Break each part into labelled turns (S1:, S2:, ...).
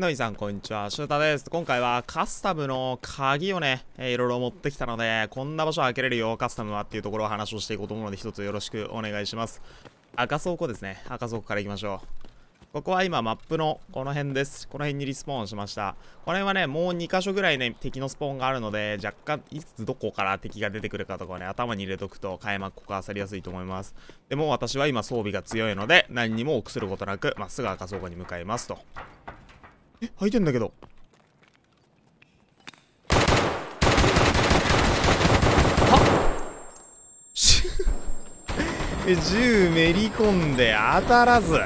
S1: のみさん、こんにちは。シュータです。今回はカスタムの鍵をね、えー、いろいろ持ってきたので、こんな場所開けれるよ、カスタムはっていうところを話をしていこうと思うので、一つよろしくお願いします。赤倉庫ですね。赤倉庫から行きましょう。ここは今、マップのこの辺です。この辺にリスポーンしました。この辺はね、もう2箇所ぐらいね、敵のスポーンがあるので、若干、いつどこから敵が出てくるかとかね、頭に入れとくと、開幕ここ漁りやすいと思います。でも、私は今装備が強いので、何にも臆することなく、まっすぐ赤倉庫に向かいますと。え入ってんだけどはっ 銃めり込んで当たらず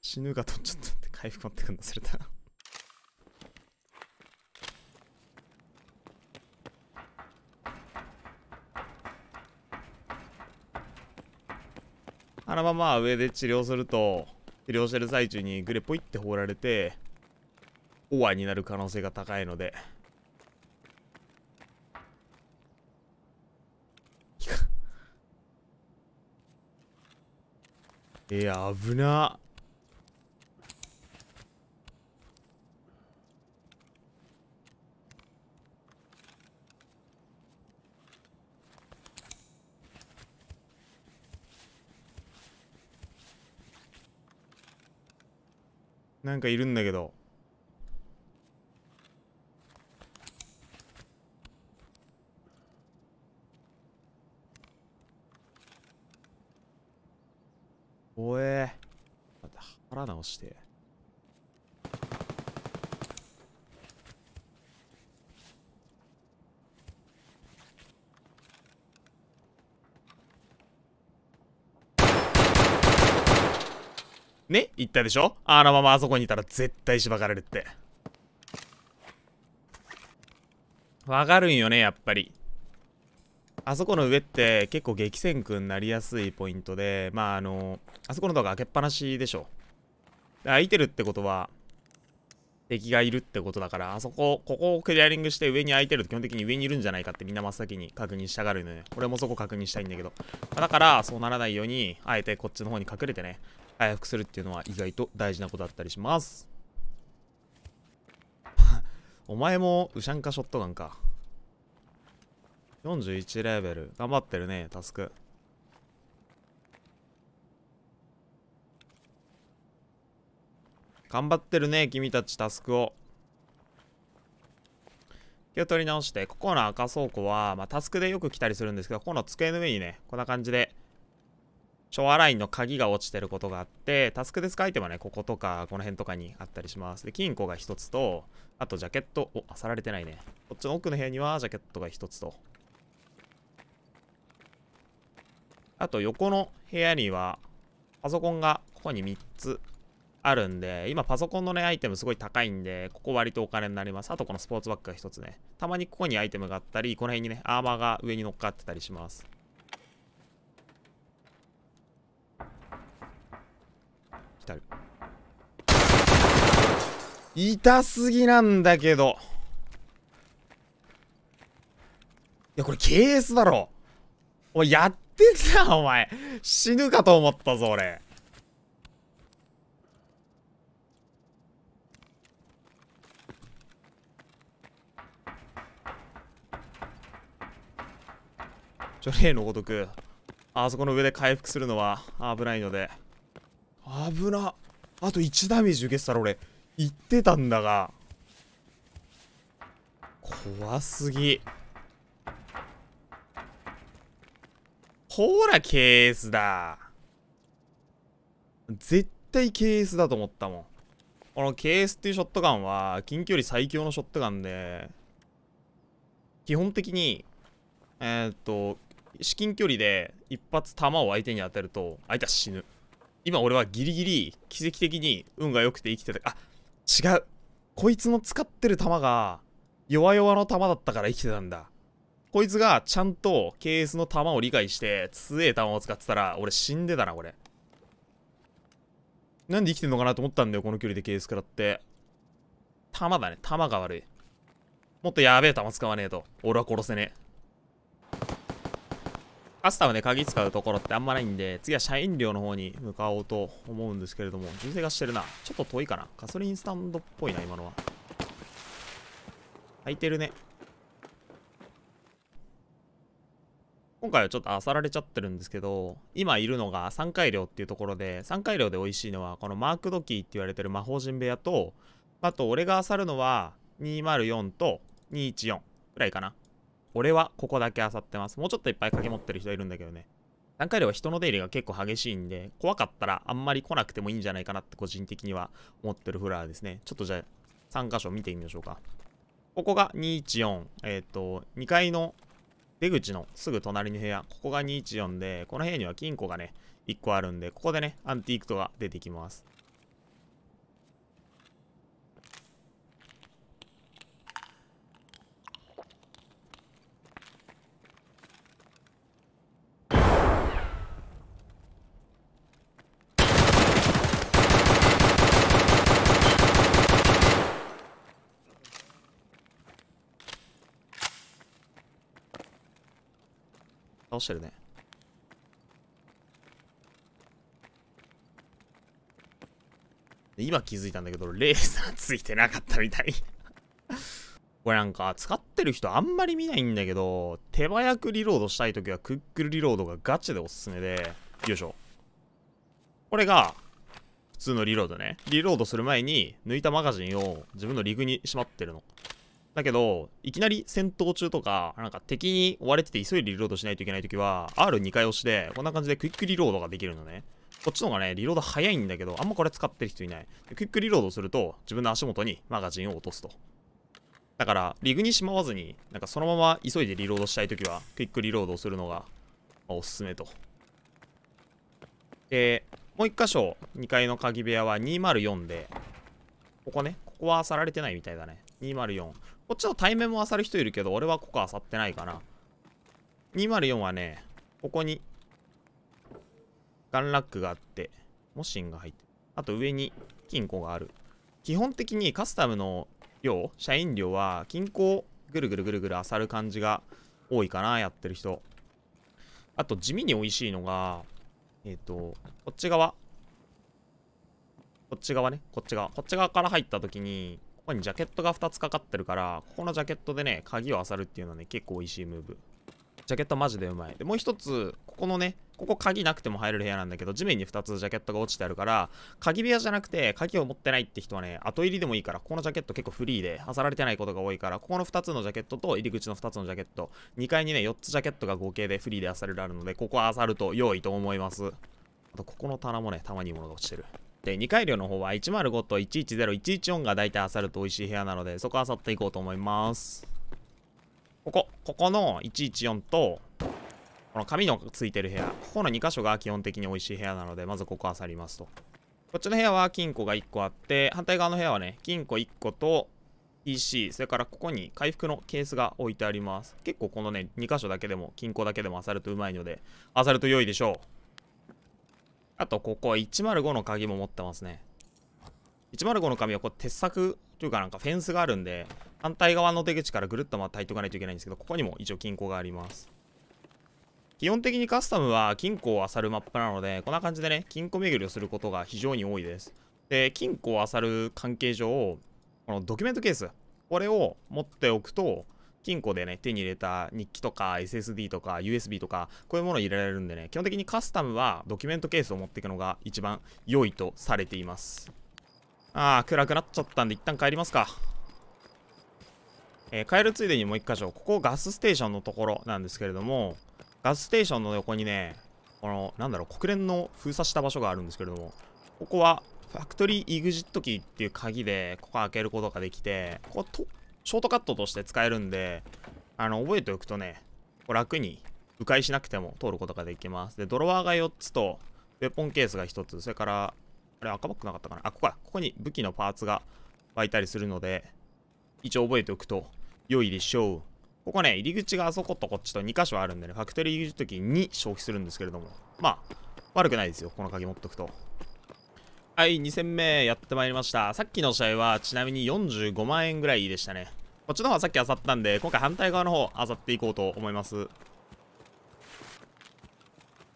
S1: 死ぬかとちょっとって回復持ってくんだ忘れたあのまま上で治療すると狩猟してる最中にグレポイって放られて、オアになる可能性が高いので。いや、危な。なんかいるんだけどおえまた腹直してね言ったでしょあのままあそこにいたら絶対しばかれるって。わかるんよね、やっぱり。あそこの上って結構激戦区になりやすいポイントで、まああの、あそこのドア開けっぱなしでしょ。開いてるってことは、敵がいるってことだから、あそこ、ここをクリアリングして上に空いてると基本的に上にいるんじゃないかってみんな真っ先に確認したがるのね。俺もそこ確認したいんだけど。だから、そうならないように、あえてこっちの方に隠れてね、回復するっていうのは意外と大事なことだったりします お前もウシャンカショットガンか41レベル頑張ってるねタスク頑張ってるね君たちタスクを気を取り直してここの赤倉庫は、まあ、タスクでよく来たりするんですけどここの机の上にねこんな感じで昭和ラインの鍵が落ちてることがあって、タスクで使うアイテムはね、こことか、この辺とかにあったりします。で、金庫が1つと、あとジャケット、お、あさられてないね。こっちの奥の部屋にはジャケットが1つと。あと、横の部屋には、パソコンがここに3つあるんで、今パソコンのね、アイテムすごい高いんで、ここ割とお金になります。あとこのスポーツバッグが1つね。たまにここにアイテムがあったり、この辺にね、アーマーが上に乗っかってたりします。たる痛すぎなんだけどいやこれケースだろおいやってたお前死ぬかと思ったぞ俺ちょ例のごとくあそこの上で回復するのは危ないので危なあと1ダメージ受けてたら俺言ってたんだが怖すぎほらケースだ絶対ケースだと思ったもんこのケースっていうショットガンは近距離最強のショットガンで基本的にえー、っと至近距離で一発弾を相手に当てると相手は死ぬ今俺はギリギリ奇跡的に運が良くて生きてたあ違うこいつの使ってる弾が弱々の弾だったから生きてたんだこいつがちゃんとケースの弾を理解して強え弾を使ってたら俺死んでたなこれなんで生きてんのかなと思ったんだよこの距離でケース食らって弾だね弾が悪いもっとやべえ弾使わねえと俺は殺せねえカスタムで鍵使うところってあんまないんで、次は社員寮の方に向かおうと思うんですけれども、銃声がしてるな。ちょっと遠いかな。ガソリンスタンドっぽいな、今のは。空いてるね。今回はちょっと漁られちゃってるんですけど、今いるのが三回寮っていうところで、三回寮で美味しいのは、このマークドキーって言われてる魔法陣部屋と、あと俺が漁るのは204と214くらいかな。俺はここだけ漁ってます。もうちょっといっぱい掛け持ってる人いるんだけどね。段階では人の出入りが結構激しいんで、怖かったらあんまり来なくてもいいんじゃないかなって個人的には思ってるフラーですね。ちょっとじゃあ3箇所見てみましょうか。ここが214。えっ、ー、と、2階の出口のすぐ隣の部屋。ここが214で、この部屋には金庫がね、1個あるんで、ここでね、アンティークとか出てきます。倒してるねで今気づいたんだけどレーザーついてなかったみたい これなんか使ってる人あんまり見ないんだけど手早くリロードしたい時はクックルリロードがガチでおすすめでよいしょこれが普通のリロードねリロードする前に抜いたマガジンを自分のリグにしまってるのだけど、いきなり戦闘中とか、なんか敵に追われてて急いでリロードしないといけないときは、R2 回押しで、こんな感じでクイックリロードができるのね。こっちの方がね、リロード早いんだけど、あんまこれ使ってる人いない。クイックリロードすると、自分の足元にマガジンを落とすと。だから、リグにしまわずに、なんかそのまま急いでリロードしたいときは、クイックリロードをするのが、まあ、おすすめと。で、もう一箇所、2階の鍵部屋は204で、ここね、ここは漁られてないみたいだね。204。こっちの対面も漁る人いるけど、俺はここ漁ってないかな。204はね、ここに、ガンラックがあって、モシンが入って、あと上に金庫がある。基本的にカスタムの量、社員量は、金庫をぐるぐるぐるぐる漁る感じが多いかな、やってる人。あと、地味に美味しいのが、えっ、ー、と、こっち側。こっち側ね。こっち側。こっち側から入った時に、ここにジャケットが2つかかってるから、ここのジャケットでね、鍵を漁るっていうのはね、結構美味しいムーブ。ジャケットマジでうまい。で、もう1つ、ここのね、ここ鍵なくても入れる部屋なんだけど、地面に2つジャケットが落ちてあるから、鍵部屋じゃなくて、鍵を持ってないって人はね、後入りでもいいから、ここのジャケット結構フリーで、漁られてないことが多いから、ここの2つのジャケットと入り口の2つのジャケット、2階にね、4つジャケットが合計でフリーで漁れられるので、ここは漁ると良いと思います。あと、ここの棚もね、たまにいいものが落ちてる。で2回量の方は105と110114が大体あさると美味しい部屋なのでそこあさっていこうと思いますここここの114とこの紙のついてる部屋ここの2箇所が基本的に美味しい部屋なのでまずここあさりますとこっちの部屋は金庫が1個あって反対側の部屋はね金庫1個と EC それからここに回復のケースが置いてあります結構このね2箇所だけでも金庫だけでもあさるとうまいのであさると良いでしょうあと、ここ105の鍵も持ってますね。105の鍵はこう鉄柵というかなんかフェンスがあるんで、反対側の出口からぐるっと回っておかないといけないんですけど、ここにも一応金庫があります。基本的にカスタムは金庫を漁るマップなので、こんな感じでね、金庫巡りをすることが非常に多いです。で、金庫を漁る関係上、このドキュメントケース、これを持っておくと、金庫でね、手に入れた日記とか SSD とか USB とか、こういうものを入れられるんでね、基本的にカスタムはドキュメントケースを持っていくのが一番良いとされています。あー、暗くなっちゃったんで一旦帰りますか。えー、帰るついでにもう一箇所、ここガスステーションのところなんですけれども、ガスステーションの横にね、この、なんだろう、国連の封鎖した場所があるんですけれども、ここは、ファクトリーイグジットキーっていう鍵で、ここ開けることができて、ここショートカットとして使えるんで、あの、覚えておくとね、楽に迂回しなくても通ることができます。で、ドロワーが4つと、ウェポンケースが1つ、それから、あれ赤バックなかったかなあ、ここか。ここに武器のパーツが湧いたりするので、一応覚えておくと良いでしょう。ここね、入り口があそことこっちと2箇所あるんでね、ファクトリー入り口の時に消費するんですけれども、まあ、悪くないですよ、この鍵持っとくと。はい、2戦目やってまいりました。さっきの試合はちなみに45万円ぐらいでしたね。こっちの方はさっき漁ったんで、今回反対側の方漁っていこうと思います。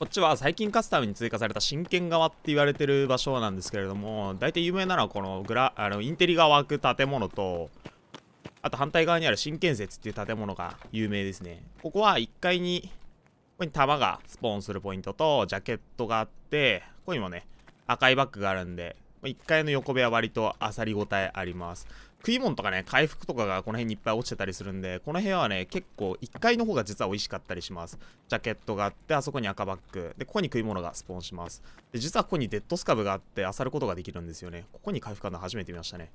S1: こっちは最近カスタムに追加された真剣側って言われてる場所なんですけれども、大体有名なのはこのグラ、あの、インテリが湧く建物と、あと反対側にある真剣説っていう建物が有名ですね。ここは1階に、ここに弾がスポーンするポイントと、ジャケットがあって、ここにもね、赤いバッグがあるんで、1階の横部屋割とあさりごたえあります。食い物とかね、回復とかがこの辺にいっぱい落ちてたりするんで、この部屋はね、結構1階の方が実は美味しかったりします。ジャケットがあって、あそこに赤バッグ。で、ここに食い物がスポーンします。で、実はここにデッドスカブがあって、漁ることができるんですよね。ここに回復感るの初めて見ましたね。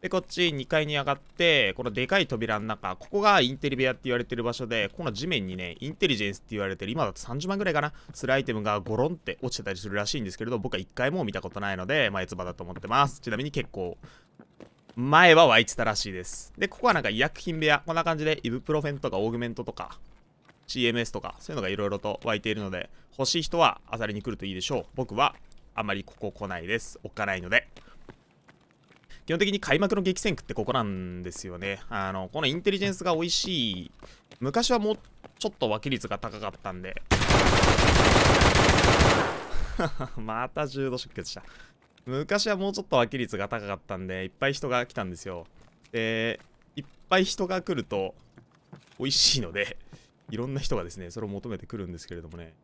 S1: で、こっち2階に上がって、このでかい扉の中、ここがインテリ部屋って言われてる場所で、この地面にね、インテリジェンスって言われてる、今だと30万ぐらいかな、するアイテムがゴロンって落ちてたりするらしいんですけれど、僕は1回も見たことないので、まあ、つばだと思ってます。ちなみに結構、前は湧いてたらしいです。で、ここはなんか医薬品部屋、こんな感じで、イブプロフェンとかオーグメントとか、CMS とか、そういうのがいろいろと湧いているので、欲しい人はあさりに来るといいでしょう。僕は、あまりここ来ないです。おっかないので。基本的に開幕の激戦区ってここなんですよね。あの、このインテリジェンスが美味しい。昔はもうちょっと脇率が高かったんで。また重度出血した。昔はもうちょっと脇率が高かったんで、いっぱい人が来たんですよ。で、いっぱい人が来ると、美味しいので、いろんな人がですね、それを求めてくるんですけれどもね。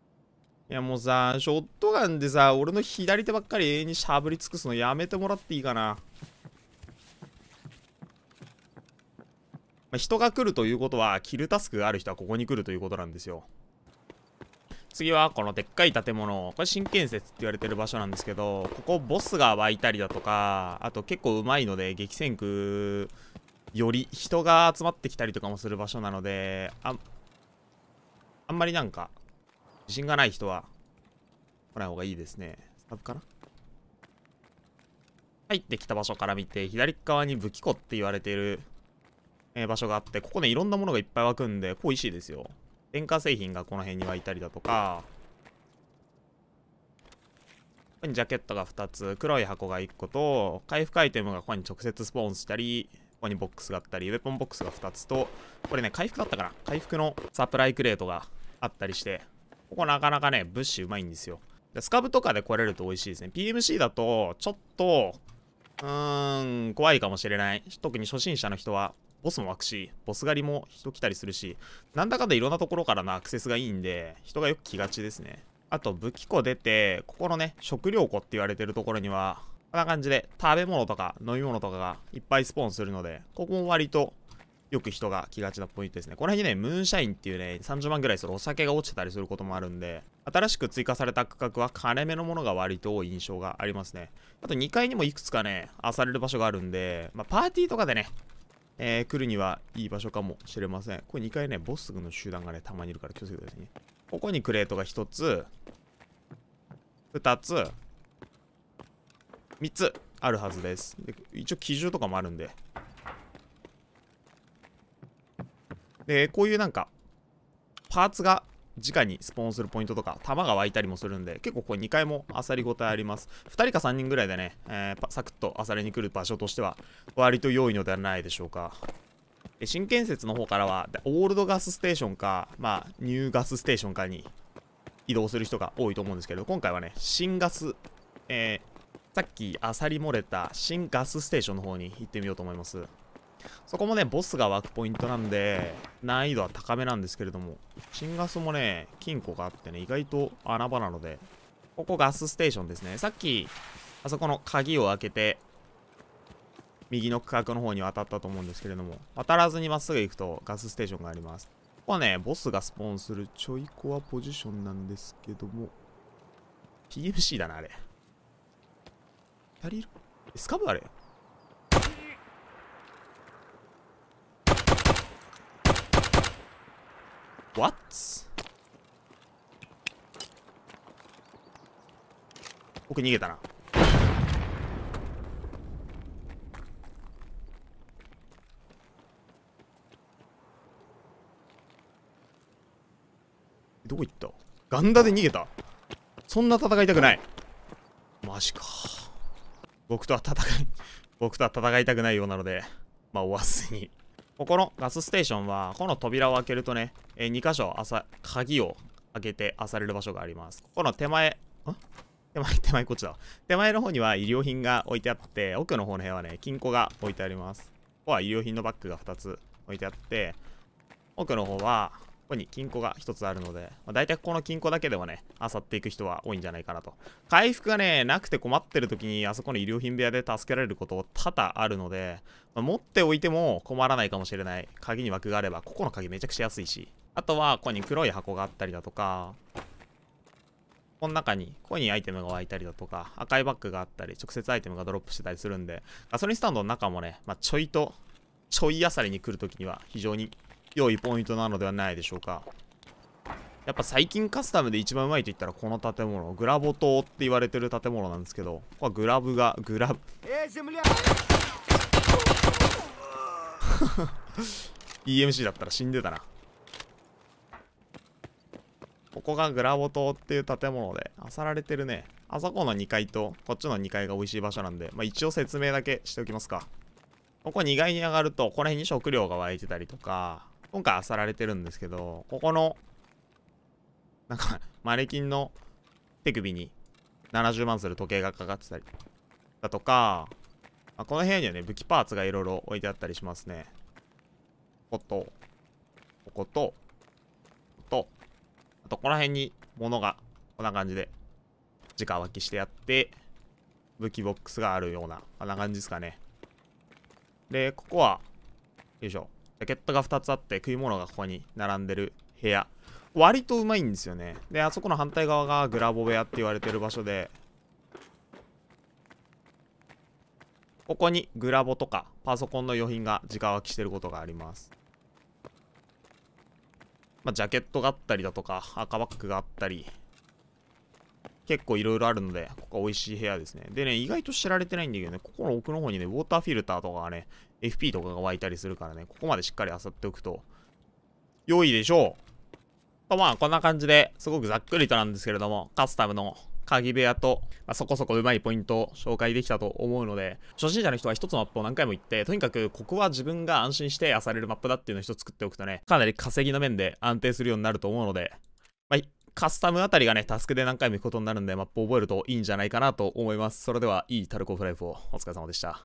S1: いやもうさ、ショットガンでさ、俺の左手ばっかり永遠にしゃぶり尽くすのやめてもらっていいかな。まあ、人が来るということは、キルタスクがある人はここに来るということなんですよ。次はこのでっかい建物。これ新建設って言われてる場所なんですけど、ここボスが湧いたりだとか、あと結構うまいので、激戦区より人が集まってきたりとかもする場所なので、ああんまりなんか、自信がない人は来ない方がいいですね。サブかな入ってきた場所から見て、左側に武器庫って言われているえー、場所があって、ここね、いろんなものがいっぱい湧くんで、ここいですよ。電化製品がこの辺に湧いたりだとか、ここにジャケットが2つ、黒い箱が1個と、回復アイテムがここに直接スポーンしたり、ここにボックスがあったり、ウェポンボックスが2つと、これね、回復だったから、回復のサプライクレートがあったりして、ここなかなかね、物資うまいんですよ。でスカブとかで来れると美味しいですね。PMC だと、ちょっと、うーん、怖いかもしれない。特に初心者の人は。ボスも湧くし、ボス狩りも人来たりするし、なんだかんだいろんなところからのアクセスがいいんで、人がよく来がちですね。あと、武器庫出て、ここのね、食料庫って言われてるところには、こんな感じで食べ物とか飲み物とかがいっぱいスポーンするので、ここも割とよく人が来がちなポイントですね。この辺にね、ムーンシャインっていうね、30万ぐらいするお酒が落ちてたりすることもあるんで、新しく追加された区画は金目のものが割と多い印象がありますね。あと2階にもいくつかね、漁れる場所があるんで、まあ、パーティーとかでね、えー、来るにはいい場所かもしれません。これ2回ね、ボスの集団がね、たまにいるから気をつけてくださいね。ここにクレートが1つ、2つ、3つあるはずです。で一応、機銃とかもあるんで。で、こういうなんか、パーツが直にスポーンするポイントとか、弾が湧いたりもするんで、結構これ2回もあさりごたえあります。2人か3人ぐらいでね、えー、サクッとあさりに来る場所としては、割と良いのではないでしょうか。新建設の方からは、オールドガスステーションか、まあ、ニューガスステーションかに移動する人が多いと思うんですけど、今回はね、新ガス、えー、さっきあさり漏れた新ガスステーションの方に行ってみようと思います。そこもね、ボスが湧くポイントなんで、難易度は高めなんですけれども、シンガスもね、金庫があってね、意外と穴場なので、ここガスステーションですね。さっき、あそこの鍵を開けて、右の区画の方に渡ったと思うんですけれども、渡らずにまっすぐ行くとガスステーションがあります。ここはね、ボスがスポーンするちょいコアポジションなんですけども、PMC だな、あれ。やりるエスカブあれ What? OK 逃げたなどこ行ったガンダで逃げたそんな戦いたくないマジか僕とは戦い僕とは戦いたくないようなのでまあ終わずにここのガスステーションは、この扉を開けるとね、えー、2箇所あさ、鍵を開けてあされる場所があります。ここの手前、ん手前、手前こっちだ。手前の方には医療品が置いてあって、奥の方の部屋はね、金庫が置いてあります。ここは医療品のバッグが2つ置いてあって、奥の方は、ここに金庫が1つあるので、まあ、大体この金庫だけではね、漁っていく人は多いんじゃないかなと。回復がね、なくて困ってる時に、あそこの医療品部屋で助けられること多々あるので、まあ、持っておいても困らないかもしれない。鍵に枠があれば、ここの鍵めちゃくちゃ安いし。あとは、ここに黒い箱があったりだとか、この中に、ここにアイテムが湧いたりだとか、赤いバッグがあったり、直接アイテムがドロップしてたりするんで、ガソリンスタンドの中もね、まあ、ちょいと、ちょいあさりに来るときには非常に良いポイントなのではないでしょうかやっぱ最近カスタムで一番うまいと言ったらこの建物グラボ島って言われてる建物なんですけどここはグラブがグラブ EMC だったら死んでたなここがグラボ島っていう建物で漁られてるねあそこの2階とこっちの2階が美味しい場所なんでまあ一応説明だけしておきますかここ2階に上がるとこの辺に食料が湧いてたりとか今回漁られてるんですけど、ここの、なんか、マネキンの手首に70万する時計がかかってたりだとか、まあ、この部屋にはね、武器パーツがいろいろ置いてあったりしますね。ここと、ここと、こと、あとこの辺に物がこんな感じで直きしてやって、武器ボックスがあるような、こんな感じですかね。で、ここは、よいしょ。ジャケットが2つあって食い物がここに並んでる部屋割とうまいんですよねであそこの反対側がグラボ部屋って言われてる場所でここにグラボとかパソコンの余品が直分きしてることがありますまあ、ジャケットがあったりだとか赤バッグがあったり結構いろいろあるので、ここは美味しい部屋ですね。でね、意外と知られてないんだけどね、ここの奥の方にね、ウォーターフィルターとかがね、FP とかが湧いたりするからね、ここまでしっかり漁っておくと、良いでしょう。まあ、こんな感じですごくざっくりとなんですけれども、カスタムの鍵部屋と、まあ、そこそこうまいポイントを紹介できたと思うので、初心者の人は一つのマップを何回も行って、とにかくここは自分が安心して漁れるマップだっていうのを一つ作っておくとね、かなり稼ぎの面で安定するようになると思うので、まあ、カスタムあたりがね、タスクで何回も行くことになるんで、マップを覚えるといいんじゃないかなと思います。それでは、いいタルコフライフをお疲れ様でした。